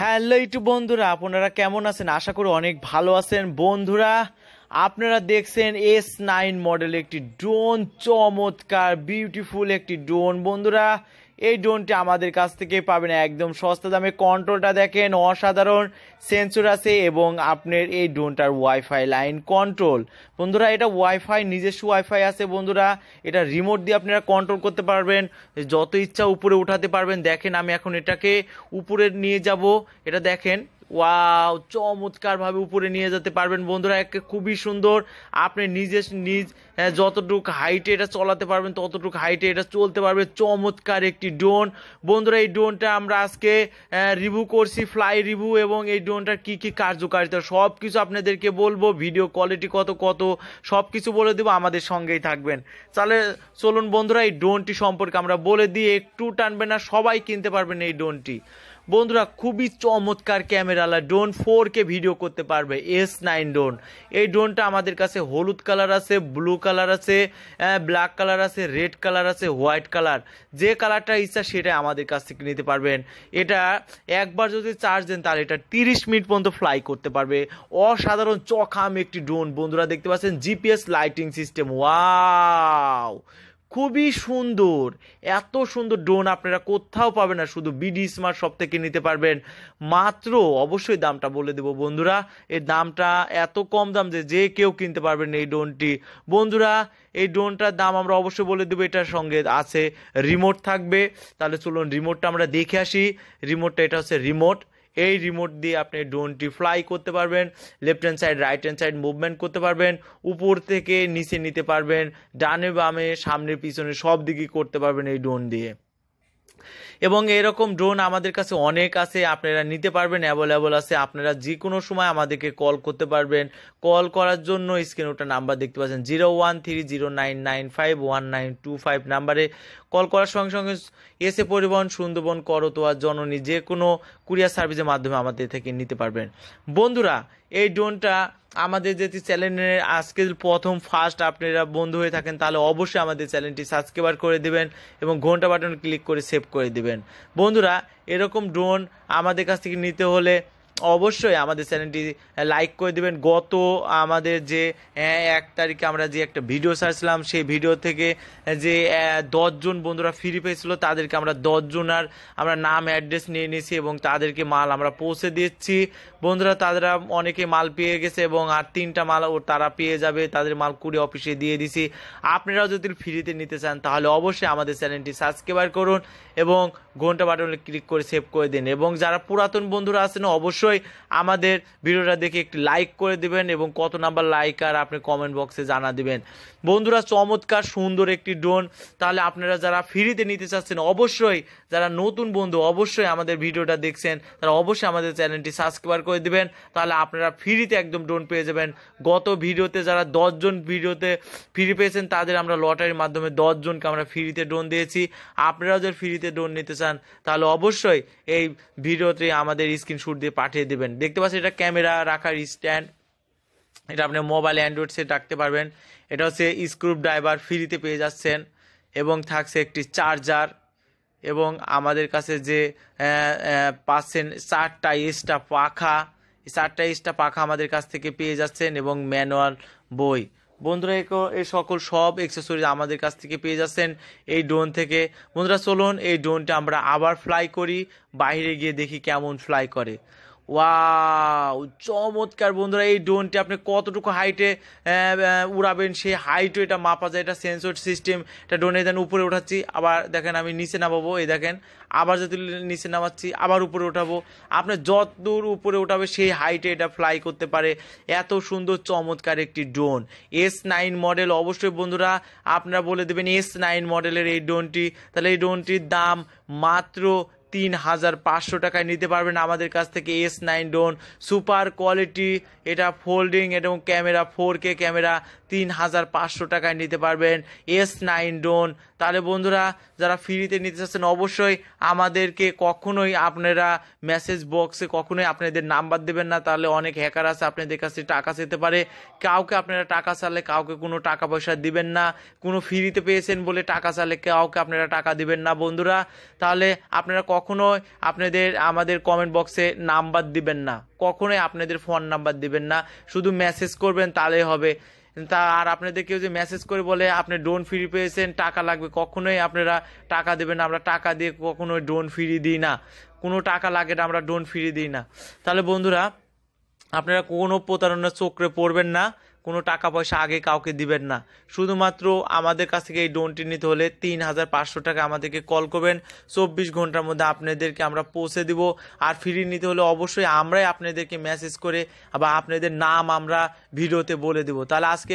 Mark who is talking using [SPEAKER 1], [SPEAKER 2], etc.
[SPEAKER 1] hello ইটু বন্ধুরা আপনারা কেমন আছেন আশা করি অনেক ভালো আছেন বন্ধুরা আপনারা দেখছেন এস নাইন মডেল একটি ড্রোন চমৎকার বিউটিফুল একটি ড্রোন বন্ধুরা এই ড্রোনটি আমাদের কাছ থেকে পাবেন একদম সস্তা দামে কন্ট্রোলটা দেখেন অসাধারণ সেন্সর আছে এবং আপনার এই ড্রোনটার ওয়াইফাই লাইন কন্ট্রোল বন্ধুরা এটা ওয়াইফাই নিজস্ব ওয়াইফাই আছে বন্ধুরা এটা রিমোট দিয়ে আপনারা কন্ট্রোল করতে পারবেন যত ইচ্ছা উপরে উঠাতে পারবেন দেখেন আমি এখন এটাকে উপরে নিয়ে যাব এটা দেখেন ওয়াও চমৎকারভাবে উপরে নিয়ে যেতে পারবেন বন্ধুরা একে খুবই সুন্দর আপনি নিজে নিজ হ্যাঁ, যতটুক হাইটে এটা চলাতে পারবেন ততটুক হাইটে এটা চলতে পারবে চমৎকার একটি ড্রোন বন্ধুরা এই ড্রোনটা আমরা আজকে রিভিউ হ্যাঁ, করছি ফ্লাই রিভিউ এবং এই ড্রোনটার কি কি কার্যকারিতা সব কিছু আপনাদেরকে বলবো ভিডিও কোয়ালিটি কত কত সব কিছু বলে দেবো আমাদের সঙ্গেই থাকবেন তাহলে চলুন বন্ধুরা এই ড্রোনটি সম্পর্কে আমরা বলে দিই একটু টানবে না সবাই কিনতে পারবেন এই ড্রোনটি বন্ধুরা খুবই চমৎকার ক্যামেরালা ড্রোন ফোর কে ভিডিও করতে পারবে এস নাইন ড্রোন এই ড্রোনটা আমাদের কাছে হলুদ কালার আছে ব্লু কালার আছে ব্ল্যাক কালার আছে রেড কালার আছে হোয়াইট কালার যে কালারটা ইচ্ছা সেটা আমাদের কাছ থেকে নিতে পারবেন এটা একবার যদি চার্জ দেন তাহলে এটা তিরিশ মিনিট পর্যন্ত ফ্লাই করতে পারবে অসাধারণ চখাম একটি ড্রোন বন্ধুরা দেখতে পাচ্ছেন জিপিএস লাইটিং সিস্টেম ওয়াও খুবই সুন্দর এত সুন্দর ড্রোন আপনারা কোথাও পাবেন না শুধু বিডি স্মার্ট সব থেকে নিতে পারবেন মাত্র অবশ্যই দামটা বলে দেব বন্ধুরা এর দামটা এত কম দাম যে যে কেউ কিনতে পারবেন এই ড্রোনটি বন্ধুরা এই ড্রোনটার দাম আমরা অবশ্যই বলে দেবো এটার সঙ্গে আছে রিমোট থাকবে তাহলে চলুন রিমোটটা আমরা দেখে আসি রিমোটটা এটা হচ্ছে রিমোট এই রিমোট দিয়ে আপনি ড্রোনটি ফ্লাই করতে পারবেন left hand side right hand side movement করতে পারবেন উপর থেকে নিচে নিতে পারবেন ডানে বামে সামনে পিছনে সব দিকেই করতে পারবেন এই ড্রোন দিয়ে এবং এরকম ড্রোন আমাদের কাছে অনেক আছে আপনারা নিতে পারবেন অ্যাভেলেবল আছে আপনারা যে কোনো সময় আমাদেরকে কল করতে পারবেন কল করার জন্য স্ক্রিনে ওটা নাম্বার দেখতে পাচ্ছেন zero one three zero nine nine five one nine two five নাম্বারে কল করার সঙ্গে সঙ্গে এসে পরিবহন সুন্দরবন করতোয়া জননী যে কোনো কুরিয়ার সার্ভিসের মাধ্যমে আমাদের থেকে নিতে পারবেন বন্ধুরা এই ড্রোনটা আমাদের যদি চ্যানেলের আজকে প্রথম ফার্স্ট আপনারা বন্ধু হয়ে থাকেন তাহলে অবশ্যই আমাদের চ্যানেলটি সাবস্ক্রাইবার করে দেবেন এবং ঘন্টা বাটন ক্লিক করে সেভ করে দেবেন বন্ধুরা এরকম ড্রোন আমাদের কাছ থেকে নিতে হলে অবশ্যই আমাদের চ্যানেলটি লাইক করে দেবেন গত আমাদের যে এক তারিখে আমরা যে একটা ভিডিও ছাড়ছিলাম সেই ভিডিও থেকে যে দশজন বন্ধুরা ফ্রি পেয়েছিল তাদেরকে আমরা দশজনার আমরা নাম অ্যাড্রেস নিয়ে নিয়েছি এবং তাদেরকে মাল আমরা পৌঁছে দিচ্ছি বন্ধুরা তারা অনেকে মাল পেয়ে গেছে এবং আর তিনটা মাল ও তারা পেয়ে যাবে তাদের মাল কুড়ি অফিসে দিয়ে দিছি আপনারাও যদি ফ্রিতে নিতে চান তাহলে অবশ্যই আমাদের চ্যানেলটি সাবস্ক্রাইব করুন এবং ঘন্টা বাটনে ক্লিক করে সেভ করে দিন এবং যারা পুরাতন বন্ধুরা আছেন অবশ্যই আমাদের ভিডিওটা দেখে একটি লাইক করে দিবেন এবং কত নাম্বার লাইক আর আপনি কমেন্ট বক্সে জানা দিবেন বন্ধুরা চমৎকার সুন্দর একটি ড্রোন তাহলে আপনারা যারা ফ্রিতে নিতে চাচ্ছেন অবশ্যই যারা নতুন বন্ধু অবশ্যই আমাদের ভিডিওটা দেখছেন তারা অবশ্যই আমাদের চ্যানেলটি সাবস্ক্রাইব করে দিবেন তাহলে আপনারা ফ্রিতে একদম ড্রোন পেয়ে যাবেন গত ভিডিওতে যারা দশজন ভিডিওতে ফ্রি পেয়েছেন তাদের আমরা লটারির মাধ্যমে দশজনকে আমরা ফ্রিতে ড্রোন দিয়েছি আপনারা যারা ফ্রিতে ড্রোন নিতে চান চান তাহলে অবশ্যই এই ভিডিওতে আমাদের স্ক্রিনশট দিয়ে পাঠিয়ে দেবেন দেখতে পাচ্ছেন এটা ক্যামেরা রাখার স্ট্যান্ড এটা আপনি মোবাইল অ্যান্ড্রয়েড সেট রাখতে পারবেন এটা হচ্ছে স্ক্রু ড্রাইভার ফ্রিতে পেয়ে যাচ্ছেন এবং থাকছে একটি চার্জার এবং আমাদের কাছে যে পাচ্ছেন চারটা এক্সট্রা পাখা চারটা এক্সট্রা পাখা আমাদের কাছ থেকে পেয়ে যাচ্ছেন এবং ম্যানুয়াল বই বন্ধুরা এই সকল সব এক্সেসরিজ আমাদের কাছ থেকে পেয়ে যাচ্ছেন এই ড্রোন থেকে বন্ধুরা চলুন এই ড্রোনটা আমরা আবার ফ্লাই করি বাইরে গিয়ে দেখি কেমন ফ্লাই করে ওয়াও চমৎকার বন্ধুরা এই ড্রোনটি আপনি কতটুকু হাইটে উড়াবেন সেই হাইটও এটা মাপা যায় এটা সেন্সর সিস্টেম এটা ড্রোনে দেন উপরে উঠাচ্ছি আবার দেখেন আমি নিচে নামাবো এই দেখেন আবার যদি নিচে নামাচ্ছি আবার উপরে উঠাবো আপনি যত দূর উপরে উঠাবে সেই হাইটে এটা ফ্লাই করতে পারে এত সুন্দর চমৎকার একটি ড্রোন এস নাইন মডেল অবশ্যই বন্ধুরা আপনারা বলে দেবেন এস নাইন মডেলের এই ড্রোনটি তাহলে এই ড্রোনটির দাম মাত্র তিন হাজার পাঁচশো টাকায় নিতে পারবেন আমাদের কাছ থেকে S nine drone super quality এটা ফোল্ডিং এবং ক্যামেরা ফোর কে ক্যামেরা তিন হাজার পাঁচশো টাকায় নিতে পারবেন এস নাইন ডোন তাহলে বন্ধুরা যারা ফ্রিতে নিতে চাচ্ছেন অবশ্যই আমাদেরকে কখনোই আপনারা মেসেজ বক্সে কখনোই আপনাদের নাম্বার দেবেন না তাহলে অনেক হ্যাকার আছে আপনাদের কাছে টাকা চেতে পারে কাউকে আপনারা টাকা চালে কাউকে কোনো টাকা পয়সা দিবেন না কোনো ফ্রিতে পেয়েছেন বলে টাকা চালে কাউকে আপনারা টাকা দিবেন না বন্ধুরা তাহলে আপনারা কখনোই আপনাদের আমাদের কমেন্ট বক্সে নাম্বার দিবেন না কখনোই আপনাদের ফোন নাম্বার দিবেন না শুধু মেসেজ করবেন তাহলেই হবে তা আর আপনাদের কেউ যে মেসেজ করে বলে আপনি ড্রোন ফ্রি পেয়েছেন টাকা লাগবে কখনোই আপনারা টাকা দেবেন আমরা টাকা দিয়ে কখনোই ড্রোন ফ্রি দিই না কোনো টাকা লাগে না আমরা ড্রোন ফ্রি দিই না তাহলে বন্ধুরা আপনারা কোনো প্রতারণার চক্রে পড়বেন না কোনো টাকা পয়সা আগে কাউকে দিবেন না শুধুমাত্র আমাদের কাছ থেকে এই ডোনটি নিতে হলে তিন হাজার পাঁচশো টাকা আমাদেরকে কল করবেন চব্বিশ ঘন্টার মধ্যে আপনাদেরকে আমরা পৌঁছে দিব আর ফ্রি নিতে হলে অবশ্যই আমরাই আপনাদেরকে মেসেজ করে বা আপনাদের নাম আমরা ভিডিওতে বলে দেব তাহলে আজকে